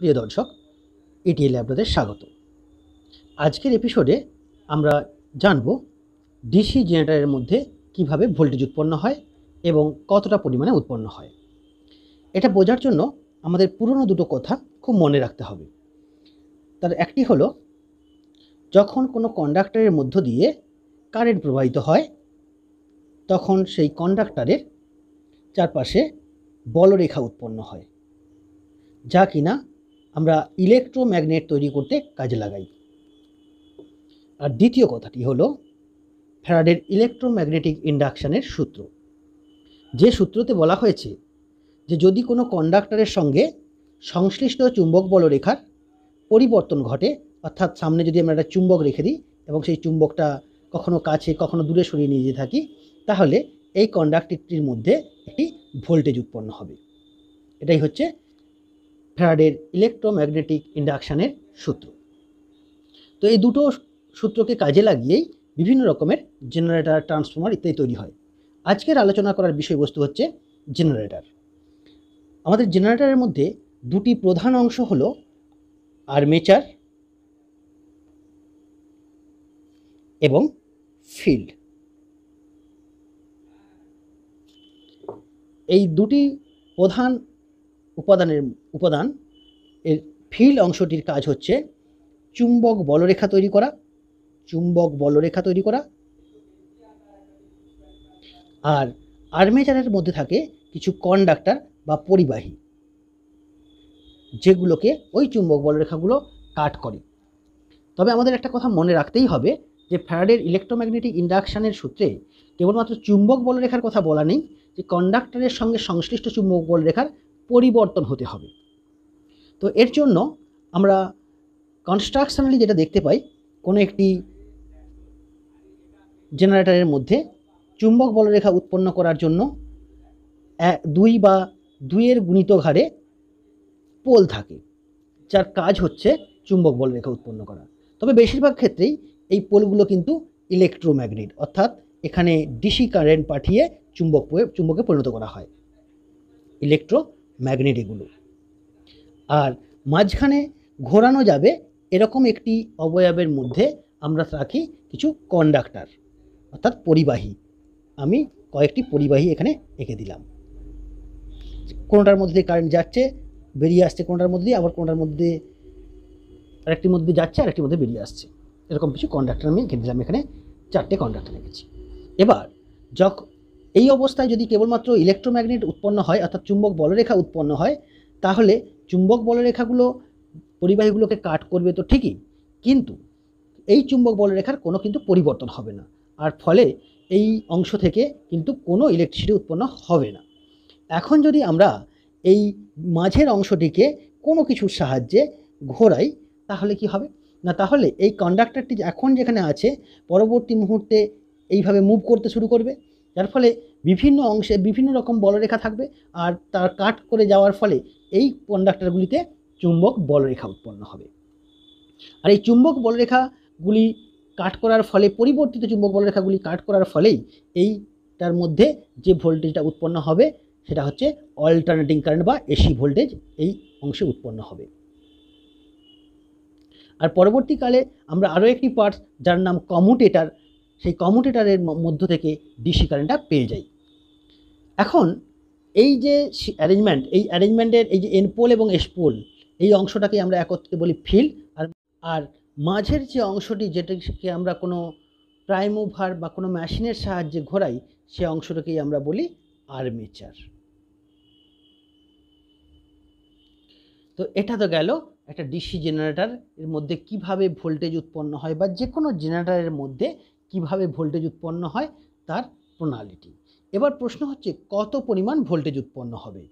প্রিয় দর্শক এটিএলে আপনাদের স্বাগত আজকের এপিসোডে আমরা জানব ডিসি জেনারেটারের মধ্যে কিভাবে ভোল্টেজ উৎপন্ন হয় এবং কতটা পরিমাণে উৎপন্ন হয় এটা বোঝার জন্য আমাদের পুরনো দুটো কথা খুব মনে রাখতে হবে তার একটি হলো যখন কোনো কন্ডাক্টরের মধ্য দিয়ে কারেন্ট প্রবাহিত হয় তখন সেই কন্ডাক্টরের চারপাশে বলরেখা উৎপন্ন হয় যা কিনা আমরা ইলেকট্রোম্যাগনেট তৈরি করতে কাজে লাগাই আর দ্বিতীয় কথাটি হলো ফ্যারাডের ইলেকট্রোম্যাগনেটিক ইন্ডাকশানের সূত্র যে সূত্রতে বলা হয়েছে যে যদি কোনো কন্ডাক্টরের সঙ্গে সংশ্লিষ্ট চুম্বক বলরেখার পরিবর্তন ঘটে অর্থাৎ সামনে যদি আমরা একটা চুম্বক রেখে দিই এবং সেই চুম্বকটা কখনো কাছে কখনো দূরে সরিয়ে নিয়ে যেতে থাকি তাহলে এই কন্ডাক্টরটির মধ্যে একটি ভোল্টেজ উৎপন্ন হবে এটাই হচ্ছে ফ্যারাডের ইলেকট্রোম্যাগনেটিক ইন্ডাকশানের সূত্র তো এই দুটো সূত্রকে কাজে লাগিয়েই বিভিন্ন রকমের জেনারেটার ট্রান্সফর্মার ইত্যাদি তৈরি হয় আজকের আলোচনা করার বিষয়বস্তু হচ্ছে জেনারেটার আমাদের জেনারেটারের মধ্যে দুটি প্রধান অংশ হলো আর্মেচার এবং ফিল্ড এই দুটি প্রধান উপাদানের উপাদান এর ফিল অংশটির কাজ হচ্ছে চুম্বক বলরেখা তৈরি করা চুম্বক বলরেখা তৈরি করা আর আর্মেচারের মধ্যে থাকে কিছু কন্ডাক্টার বা পরিবাহী যেগুলোকে ওই চুম্বক বলরেখাগুলো কাট করে তবে আমাদের একটা কথা মনে রাখতেই হবে যে ফ্যারাডের ইলেকট্রোম্যাগনেটিক ইন্ডাকশানের সূত্রে কেবলমাত্র চুম্বক বলরেখার কথা বলা নেই যে কন্ডাক্টরের সঙ্গে সংশ্লিষ্ট চুম্বক বলরেখার পরিবর্তন হতে হবে তো এর জন্য আমরা কনস্ট্রাকশনালি যেটা দেখতে পাই কোনো একটি জেনারেটরের মধ্যে চুম্বক বলরেখা উৎপন্ন করার জন্য দুই বা দুইয়ের গুণিত ঘাড়ে পোল থাকে যার কাজ হচ্ছে চুম্বক বলরেখা উৎপন্ন করা তবে বেশিরভাগ ক্ষেত্রেই এই পোলগুলো কিন্তু ইলেকট্রোম্যাগনেট অর্থাৎ এখানে ডিসি কারেন্ট পাঠিয়ে চুম্বক চুম্বকে পরিণত করা হয় ইলেকট্রো ম্যাগনেট এগুলো আর মাঝখানে ঘোরানো যাবে এরকম একটি অবয়বের মধ্যে আমরা রাখি কিছু কন্ডাক্টার অর্থাৎ পরিবাহী আমি কয়েকটি পরিবাহী এখানে এঁকে দিলাম কোনোটার মধ্যে কারেন্ট যাচ্ছে বেরিয়ে আসছে কোনোটার মধ্যে আবার কোনোটার মধ্যে আরেকটির মধ্যে যাচ্ছে আরেকটির মধ্যে বেরিয়ে আসছে এরকম কিছু কন্ডাক্টার আমি এঁকে দিলাম এখানে চারটে কন্ডাক্টার এঁকেছি এবার যখন এই অবস্থায় যদি কেবলমাত্র ইলেকট্রোম্যাগনেট উৎপন্ন হয় অর্থাৎ চুম্বক বলরেখা উৎপন্ন হয় তাহলে চুম্বক বলরেখাগুলো পরিবাহীগুলোকে কাট করবে তো ঠিকই কিন্তু এই চুম্বক বলরেখার কোনো কিন্তু পরিবর্তন হবে না আর ফলে এই অংশ থেকে কিন্তু কোনো ইলেকট্রিসিটি উৎপন্ন হবে না এখন যদি আমরা এই মাঝের অংশটিকে কোনো কিছুর সাহায্যে ঘোরাই তাহলে কি হবে না তাহলে এই কন্ডাক্টরটি এখন যেখানে আছে পরবর্তী মুহূর্তে এইভাবে মুভ করতে শুরু করবে যার ফলে বিভিন্ন অংশে বিভিন্ন রকম বলরেখা থাকবে আর তার কাট করে যাওয়ার ফলে এই কন্ডাক্টরগুলিতে চুম্বক বলরেখা উৎপন্ন হবে আর এই চুম্বক বলরেখাগুলি কাট করার ফলে পরিবর্তিত চুম্বক বলরেখাগুলি কাট করার ফলেই এইটার মধ্যে যে ভোল্টেজটা উৎপন্ন হবে সেটা হচ্ছে অল্টারনেটিং কারেন্ট বা এসি ভোল্টেজ এই অংশে উৎপন্ন হবে আর পরবর্তীকালে আমরা আরও একটি পার্টস যার নাম কমুটেটার সেই কমিউটেটারের মধ্য থেকে ডিসি কারেন্টটা পেয়ে যাই এখন এই যে অ্যারেঞ্জমেন্ট এই অ্যারেঞ্জমেন্টের এই যে এন পোল এবং এস পোল এই অংশটাকে আমরা একত্রে বলি ফিল আর আর মাঝের যে অংশটি যেটাকে আমরা কোনো প্রাইম ওভার বা কোনো মেশিনের সাহায্যে ঘোরাই সে অংশটাকেই আমরা বলি আর্মেচার তো এটা তো গেল একটা ডিসি জেনারেটার এর মধ্যে কিভাবে ভোল্টেজ উৎপন্ন হয় বা যে কোনো জেনারেটারের মধ্যে কিভাবে ভোল্টেজ উৎপন্ন হয় তার প্রণালীটি এবার প্রশ্ন হচ্ছে কত পরিমাণ ভোল্টেজ উৎপন্ন হবে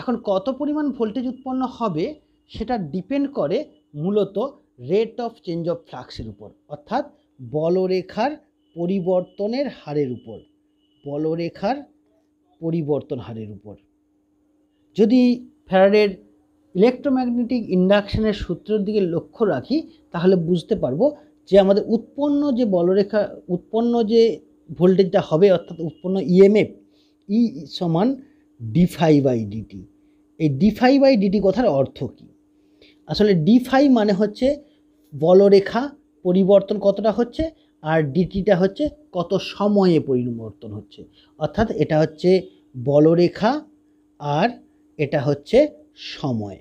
এখন কত পরিমাণ ভোল্টেজ উৎপন্ন হবে সেটা ডিপেন্ড করে মূলত রেট অফ চেঞ্জ অফ ফ্লাক্সের উপর অর্থাৎ বলরেখার পরিবর্তনের হারের উপর বলরেখার পরিবর্তন হারের উপর যদি ফ্যারাডের ইলেকট্রোম্যাগনেটিক ইন্ডাকশনের সূত্রের দিকে লক্ষ্য রাখি তাহলে বুঝতে পারবো যে আমাদের উৎপন্ন যে বলরেখা উৎপন্ন যে ভোল্টেজটা হবে অর্থাৎ উৎপন্ন ইএমএফ e ই e সমান ডি ফাই বাই ডিটি এই ডি ফাই বাই ডিটি কথার অর্থ কী আসলে ডি ফাই মানে হচ্ছে বলরেখা পরিবর্তন কতটা হচ্ছে আর ডিটিটা হচ্ছে কত সময়ে পরিবর্তন হচ্ছে অর্থাৎ এটা হচ্ছে বলরেখা আর এটা হচ্ছে সময়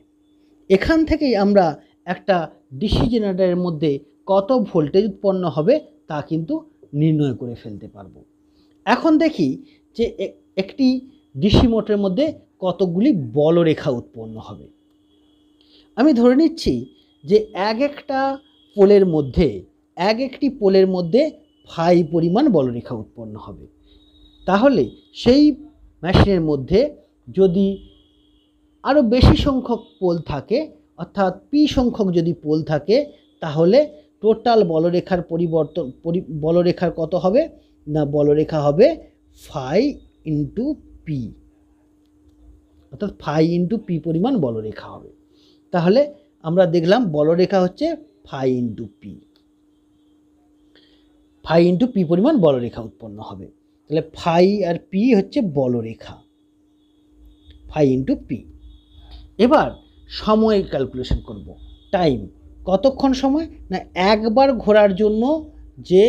এখান থেকেই আমরা একটা ডিসি জেনারেটারের মধ্যে কত ভোল্টেজ উৎপন্ন হবে তা কিন্তু নির্ণয় করে ফেলতে পারবো এখন দেখি যে একটি ডিসি মোটরের মধ্যে কতগুলি বলরেখা উৎপন্ন হবে আমি ধরে নিচ্ছি যে এক একটা পোলের মধ্যে এক একটি পোলের মধ্যে ফাই পরিমাণ বলরেখা উৎপন্ন হবে তাহলে সেই মেশিনের মধ্যে যদি আরও বেশি সংখ্যক পোল থাকে অর্থাৎ পি সংখ্যক যদি পোল থাকে তাহলে টোটাল বলরেখার পরিবর্তন বলরেখার কত হবে না বলরেখা হবে ফাই ইন্টু পি অর্থাৎ ফাই ইন্টু পি পরিমাণ বলরেখা হবে তাহলে আমরা দেখলাম বলরেখা হচ্ছে phi into P phi into P পরিমাণ বলরেখা উৎপন্ন হবে তাহলে ফাই আর পি হচ্ছে বলরেখা ফাই ইন্টু পি এবার সময় ক্যালকুলেশন করব টাইম কতক্ষণ সময় না একবার ঘোরার জন্য যে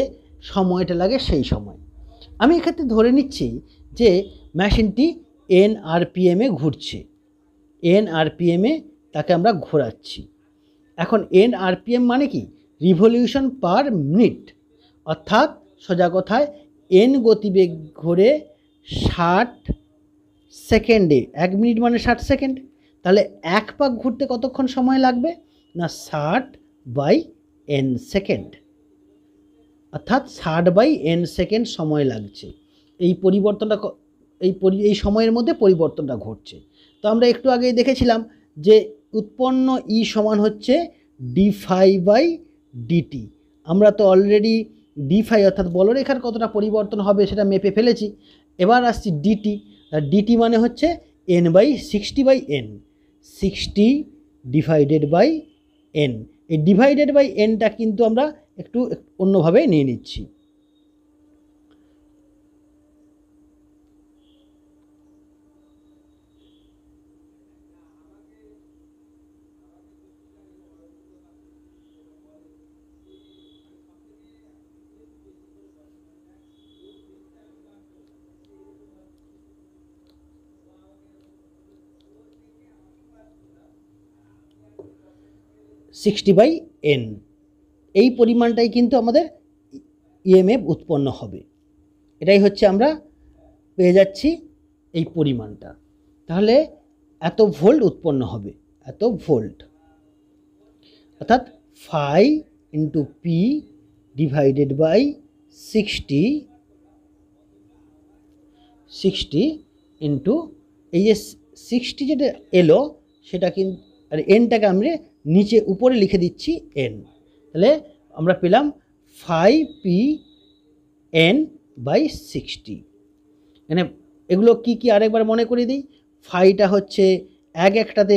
সময়টা লাগে সেই সময় আমি এক্ষেত্রে ধরে নিচ্ছি যে মেশিনটি এন এমে ঘুরছে এন এমে তাকে আমরা ঘোরাচ্ছি এখন এন মানে কি রিভলিউশন পার মিনিট অর্থাৎ সোজা কথায় এন গতিবেগ ঘোরে ষাট সেকেন্ডে এক মিনিট মানে ষাট সেকেন্ড তাহলে এক পাক ঘুরতে কতক্ষণ সময় লাগবে না ষাট বাই এন সেকেন্ড অর্থাৎ ষাট বাই এন সেকেন্ড সময় লাগছে এই পরিবর্তনটা এই পরি এই সময়ের মধ্যে পরিবর্তনটা ঘটছে তো আমরা একটু আগেই দেখেছিলাম যে উৎপন্ন ই সমান হচ্ছে ডি ফাই বাই ডিটি আমরা তো অলরেডি ডি ফাই অর্থাৎ বলরেখার কতটা পরিবর্তন হবে সেটা মেপে ফেলেছি এবার আসছি ডিটি ডিটি মানে হচ্ছে N by sixty by N sixty divided by N এই ডিভাইডেড বাই এনটা কিন্তু আমরা একটু অন্যভাবে নিয়ে নিচ্ছি সিক্সটি বাই এন এই পরিমাণটাই কিন্তু আমাদের ইএমএফ e উৎপন্ন হবে এটাই হচ্ছে আমরা পেয়ে যাচ্ছি এই পরিমাণটা তাহলে এত ভোল্ট উৎপন্ন হবে এত ভোল্ট অর্থাৎ phi into P divided by sixty sixty into এই যে সিক্সটি যেটা এলো সেটা কিন্তু আর এনটাকে আমরা নিচে উপরে লিখে দিচ্ছি এন তাহলে আমরা পেলাম five P N by sixty মানে এগুলো কি কি আরেকবার মনে করিয়ে দিই ফাইটা হচ্ছে এক একটাতে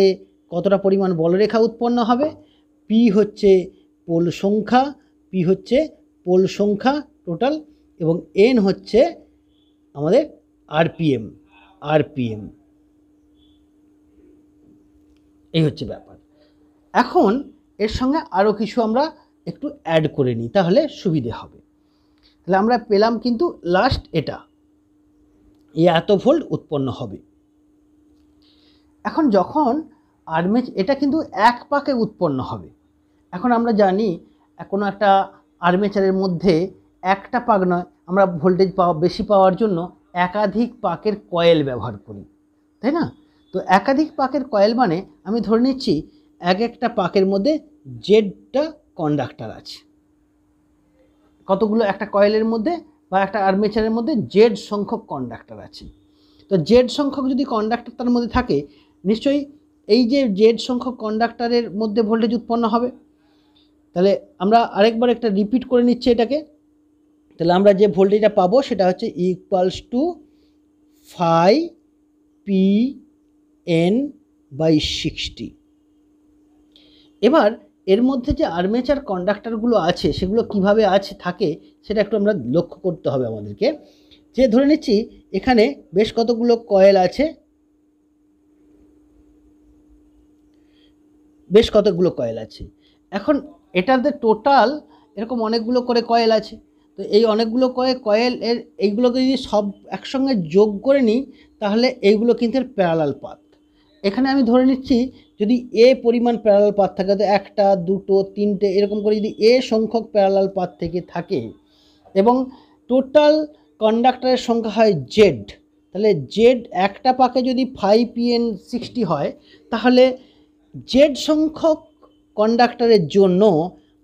কতটা পরিমাণ বলরেখা উৎপন্ন হবে পি হচ্ছে পোল সংখ্যা পি হচ্ছে পোল সংখ্যা টোটাল এবং এন হচ্ছে আমাদের আরপিএম আরপিএম এই হচ্ছে ব্যাপার এখন এর সঙ্গে আরও কিছু আমরা একটু অ্যাড করে নিই তাহলে সুবিধে হবে তাহলে আমরা পেলাম কিন্তু লাস্ট এটা এ এত ভোল্ট উৎপন্ন হবে এখন যখন আর্মেচ এটা কিন্তু এক পাকে উৎপন্ন হবে এখন আমরা জানি কোনো একটা আর্মেচারের মধ্যে একটা পাক নয় আমরা ভোল্টেজ পাওয়া বেশি পাওয়ার জন্য একাধিক পাকের কয়েল ব্যবহার করি তাই না তো একাধিক পাকের কয়েল মানে আমি ধরে নিচ্ছি এক একটা পাকের মধ্যে জেডটা কন্ডাক্টার আছে কতগুলো একটা কয়েলের মধ্যে বা একটা আর্মেচারের মধ্যে জেড সংখ্যক কন্ডাক্টার আছে তো জেড সংখ্যক যদি কন্ডাক্টার তার মধ্যে থাকে নিশ্চয়ই এই যে জেড সংখ্যক কন্ডাক্টারের মধ্যে ভোল্টেজ উৎপন্ন হবে তাহলে আমরা আরেকবার একটা রিপিট করে নিচ্ছি এটাকে তাহলে আমরা যে ভোল্টেজটা পাবো সেটা হচ্ছে equals to phi P N by sixty এবার এর মধ্যে যে আর্মেচার কন্ডাক্টারগুলো আছে সেগুলো কিভাবে আছে থাকে সেটা একটু আমরা লক্ষ্য করতে হবে আমাদেরকে যে ধরে নিচ্ছি এখানে বেশ কতগুলো কয়েল আছে বেশ কতগুলো কয়েল আছে এখন এটাতে টোটাল এরকম অনেকগুলো করে কয়েল আছে তো এই অনেকগুলো কয়ে কয়েল এর এইগুলোকে যদি সব একসঙ্গে যোগ করে নিই তাহলে এইগুলো কিন্তু এর প্যারালাল পাত এখানে আমি ধরে নিচ্ছি যদি এ পরিমাণ প্যারালাল পাথ থাকে তো একটা দুটো তিনটে এরকম করে যদি এ সংখ্যক প্যারালাল পাথ থেকে থাকে এবং টোটাল কন্ডাক্টরের সংখ্যা হয় জেড তাহলে জেড একটা পাকে যদি ফাইভ পিএন সিক্সটি হয় তাহলে জেড সংখ্যক কন্ডাক্টরের জন্য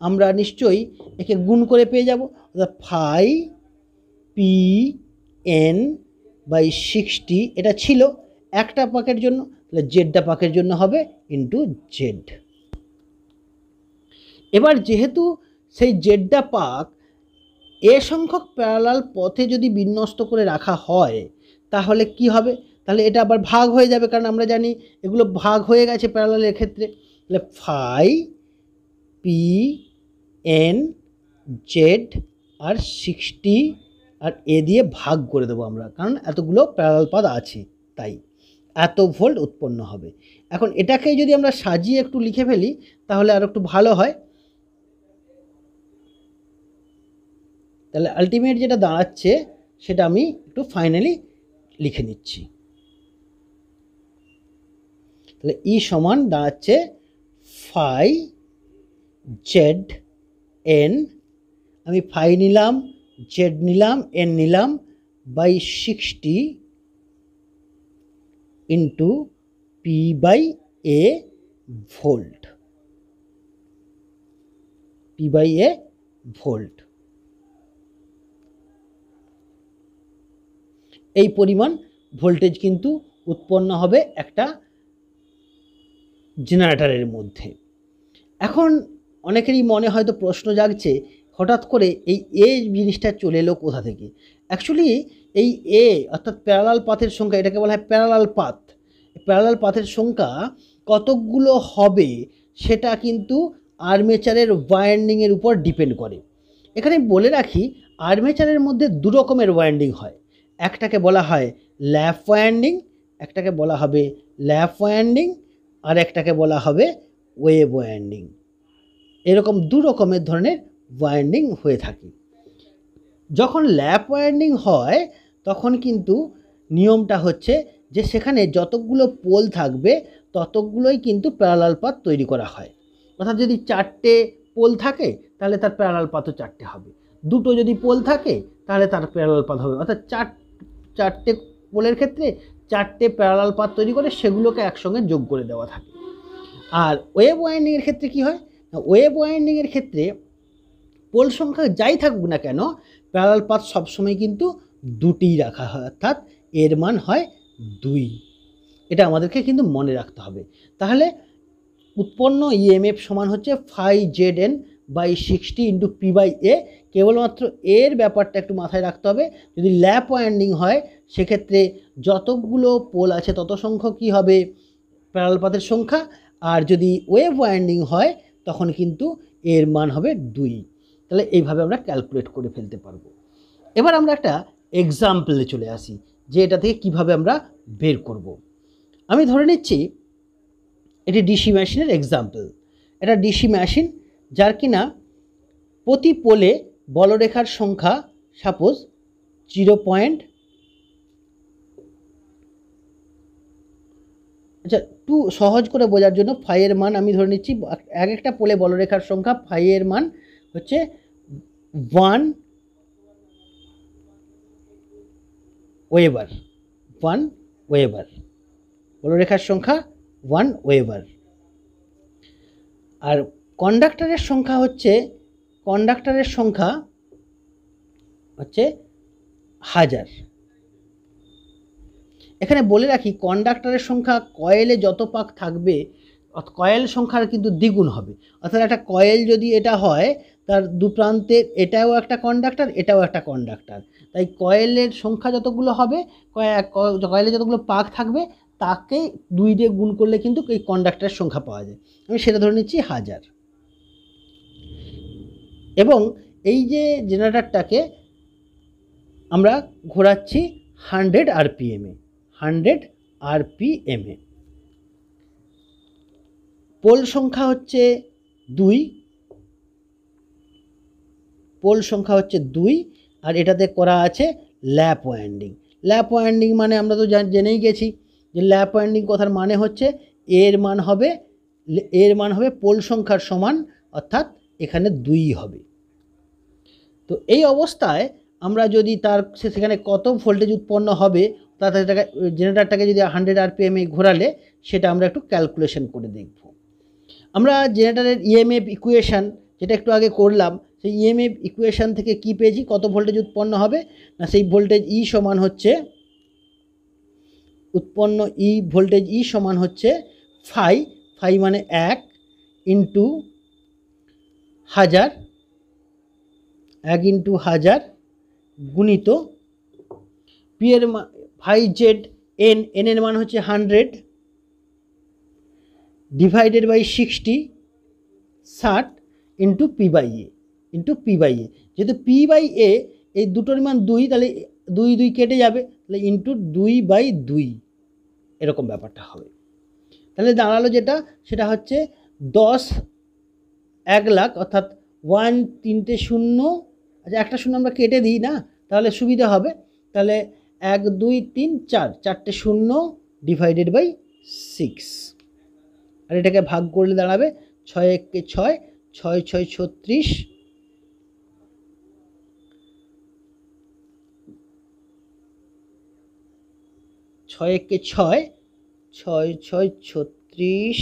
আমরা নিশ্চয়ই একে গুণ করে পেয়ে যাব অর্থাৎ phi P N by sixty এটা ছিল একটা পাকের জন্য তাহলে জেডটা পাকের জন্য হবে ইন্টু জেড এবার যেহেতু সেই জেডটা পাক এ সংখ্যক প্যারালাল পথে যদি বিন্যস্ত করে রাখা হয় তাহলে কি হবে তাহলে এটা আবার ভাগ হয়ে যাবে কারণ আমরা জানি এগুলো ভাগ হয়ে গেছে প্যারালালের ক্ষেত্রে তাহলে ফাই পি এন জেড আর সিক্সটি আর এ দিয়ে ভাগ করে দেবো আমরা কারণ এতগুলো প্যারালাল পাদ আছে তাই এত ভোল্ট উৎপন্ন হবে এখন এটাকে যদি আমরা সাজিয়ে একটু লিখে ফেলি তাহলে আর একটু ভালো হয় তাহলে আলটিমেট যেটা দাঁড়াচ্ছে সেটা আমি একটু ফাইনালি লিখে নিচ্ছি তাহলে ই e সমান দাঁড়াচ্ছে ফাই জেড এন আমি ফাই নিলাম জেড নিলাম এন নিলাম by sixty into P by A volt P by A volt এই পরিমাণ ভোল্টেজ কিন্তু উৎপন্ন হবে একটা জেনারেটারের মধ্যে এখন অনেকেরই মনে হয়তো প্রশ্ন জাগছে হঠাৎ করে এই এ জিনিসটা চলে এলো কোথা থেকে অ্যাকচুয়ালি এই এ অর্থাৎ প্যারালাল পাথের সংখ্যা এটাকে বলা হয় প্যারালাল পাথ প্যারালাল পাথের সংখ্যা কতকগুলো হবে সেটা কিন্তু আর্মেচারের ওয়াইন্ডিংয়ের উপর ডিপেন্ড করে এখানে বলে রাখি আর্মেচারের মধ্যে দু রকমের ওয়াইন্ডিং হয় একটাকে বলা হয় ল্যাপ ওয়াইন্ডিং একটাকে বলা হবে ল্যাপ ওয়াইন্ডিং আর একটাকে বলা হবে ওয়েব ওয়াইন্ডিং এরকম দু রকমের ধরনের ওয়াইন্ডিং হয়ে থাকে যখন ল্যাপ ওয়াইন্ডিং হয় তখন কিন্তু নিয়মটা হচ্ছে যে সেখানে যতগুলো পোল থাকবে ততগুলোই কিন্তু প্যারালাল পাত তৈরি করা হয় অর্থাৎ যদি চারটে পোল থাকে তাহলে তার প্যারালাল পাতও চারটে হবে দুটো যদি পোল থাকে তাহলে তার প্যারালাল পাত হবে অর্থাৎ চার চারটে পোলের ক্ষেত্রে চারটে প্যারালাল পাত তৈরি করে সেগুলোকে একসঙ্গে যোগ করে দেওয়া থাকে আর ওয়েব ওয়াইন্ডিংয়ের ক্ষেত্রে কি হয় ওয়েব ওয়াইন্ডিংয়ের ক্ষেত্রে পোল সংখ্যা যাই থাকুক না কেন প্যারাল পাথ সবসময় কিন্তু দুটি রাখা হয় অর্থাৎ এর মান হয় দুই এটা আমাদেরকে কিন্তু মনে রাখতে হবে তাহলে উৎপন্ন ইএমএফ e সমান হচ্ছে phi Z N by sixty into P by A কেবলমাত্র এর ব্যাপারটা একটু মাথায় রাখতে হবে যদি ল্যাপ ওয়াইন্ডিং হয় সেক্ষেত্রে যতগুলো পোল আছে তত সংখ্যক কী হবে প্যারাল পাথের সংখ্যা আর যদি ওয়েভ ওয়াইন্ডিং হয় তখন কিন্তু এর মান হবে দুই তাহলে এইভাবে আমরা ক্যালকুলেট করে ফেলতে পারবো এবার আমরা একটা এক্সাম্পলে চলে আসি যে এটা থেকে কীভাবে আমরা বের করব। আমি ধরে নিচ্ছি এটি ডিসি মেশিনের এক্সাম্পল এটা ডিসি মেশিন যার কিনা প্রতি পোলে বলরেখার সংখ্যা সাপোজ জিরো পয়েন্ট আচ্ছা টু সহজ করে বোঝার জন্য ফাইয়ের মান আমি ধরে নিচ্ছি এক একটা পোলে বলরেখার সংখ্যা ফাইয়ের মান হচ্ছে ওয়ান ওয়েভার ওয়ান ওয়েভার বলরেখার সংখ্যা ওয়ান ওয়েভার আর কন্ডাক্টরের সংখ্যা হচ্ছে কন্ডাক্টরের সংখ্যা হচ্ছে হাজার এখানে বলে রাখি কন্ডাক্টরের সংখ্যা কয়েলে যত পাক থাকবে কয়েল সংখ্যার কিন্তু দ্বিগুণ হবে অর্থাৎ একটা কয়েল যদি এটা হয় তার দু প্রান্তে এটাও একটা কন্ডাক্টার এটাও একটা কন্ডাক্টার তাই কয়েলের সংখ্যা যতগুলো হবে কয়েলে যতগুলো পাক থাকবে তাকে দুই দিয়ে গুণ করলে কিন্তু এই কন্ডাক্টারের সংখ্যা পাওয়া যায় আমি সেটা ধরে নিচ্ছি হাজার এবং এই যে জেনারেটারটাকে আমরা ঘোরাচ্ছি হান্ড্রেড আরপিএমে হান্ড্রেড আরপিএমে পোল সংখ্যা হচ্ছে দুই পোল সংখ্যা হচ্ছে দুই আর এটাতে করা আছে ল্যাপ ওয়াইন্ডিং ল্যাপ ওয়াইন্ডিং মানে আমরা তো জেনেই গেছি যে ল্যাপ ওয়াইন্ডিং কথার মানে হচ্ছে এর মান হবে এর মান হবে পোল সংখ্যার সমান অর্থাৎ এখানে দুই হবে তো এই অবস্থায় আমরা যদি তার সেখানে কত ভোল্টেজ উৎপন্ন হবে তাতে সেটাকে জেনারেটারটাকে যদি হান্ড্রেড আরপিএমে ঘোরালে সেটা আমরা একটু ক্যালকুলেশন করে দেখব আমরা জেনারেটারের ইএমএফ ইকুয়েশান যেটা একটু আগে করলাম সেই ইএমএফ e ইকুয়েশান থেকে কি পেয়েছি কত ভোল্টেজ উৎপন্ন হবে না সেই ভোল্টেজ ই e সমান হচ্ছে উৎপন্ন ই ভোল্টেজ ই সমান হচ্ছে ফাই ফাই মানে এক ইন্টু হাজার এক ইন্টু হাজার গুণিত পি এর ফাই জেড এন এন এর মান হচ্ছে হান্ড্রেড ডিভাইডেড বাই সিক্সটি ষাট into P by A into P by A যেহেতু পি বাই এ এই দুটোর মান দুই তাহলে দুই দুই কেটে যাবে তাহলে ইন্টু দুই বাই দুই এরকম ব্যাপারটা হবে তাহলে দাঁড়ালো যেটা সেটা হচ্ছে দশ এক লাখ অর্থাৎ ওয়ান তিনটে শূন্য আচ্ছা একটা শূন্য আমরা কেটে দিই না তাহলে সুবিধা হবে তাহলে এক দুই তিন চার চারটে শূন্য ডিভাইডেড বাই সিক্স আর এটাকে ভাগ করলে দাঁড়াবে ছয় এককে ছয় ছয় ছয় ছত্রিশ ছয় একে ছয় ছয় ছয় ছত্রিশ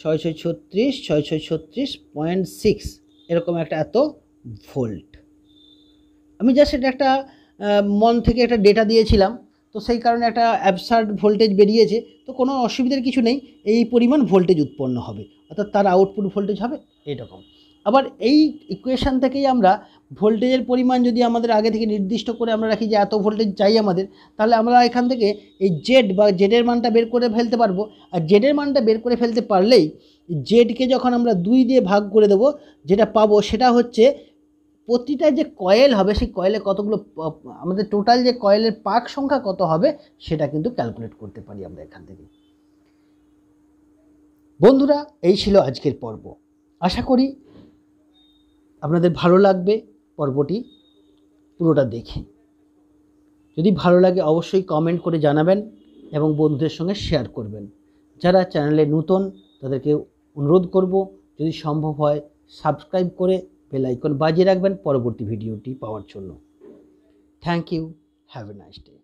ছয় ছয় ছত্রিশ ছয় ছয় ছত্রিশ পয়েন্ট সিক্স এরকম একটা এত ভোল্ট আমি জাস্ট এটা একটা মন থেকে একটা ডেটা দিয়েছিলাম তো সেই কারণে একটা অ্যাবসার্ড ভোল্টেজ বেরিয়েছে তো কোনো অসুবিধার কিছু নেই এই পরিমাণ ভোল্টেজ উৎপন্ন হবে অর্থাৎ তার আউটপুট ভোল্টেজ হবে এরকম আবার এই ইকুয়েশান থেকেই আমরা ভোল্টেজের পরিমাণ যদি আমাদের আগে থেকে নির্দিষ্ট করে আমরা রাখি যে এত ভোল্টেজ চাই আমাদের তাহলে আমরা এখান থেকে এই জেড বা জেডের মানটা বের করে ফেলতে পারবো আর জেডের মানটা বের করে ফেলতে পারলেই জেডকে যখন আমরা দুই দিয়ে ভাগ করে দেবো যেটা পাবো সেটা হচ্ছে প্রতিটা যে কয়েল হবে সেই কয়েলে কতগুলো আমাদের টোটাল যে কয়েলের পাক সংখ্যা কত হবে সেটা কিন্তু ক্যালকুলেট করতে পারি আমরা এখান থেকে বন্ধুরা এই ছিল আজকের পর্ব আশা করি আপনাদের ভালো লাগবে পর্বটি পুরোটা দেখে যদি ভালো লাগে অবশ্যই কমেন্ট করে জানাবেন এবং বন্ধুদের সঙ্গে শেয়ার করবেন যারা চ্যানেলে নতুন তাদেরকে অনুরোধ করব যদি সম্ভব হয় সাবস্ক্রাইব করে বেল আইকন বাজিয়ে রাখবেন পরবর্তী ভিডিওটি পাওয়ার জন্য thank you have a nice day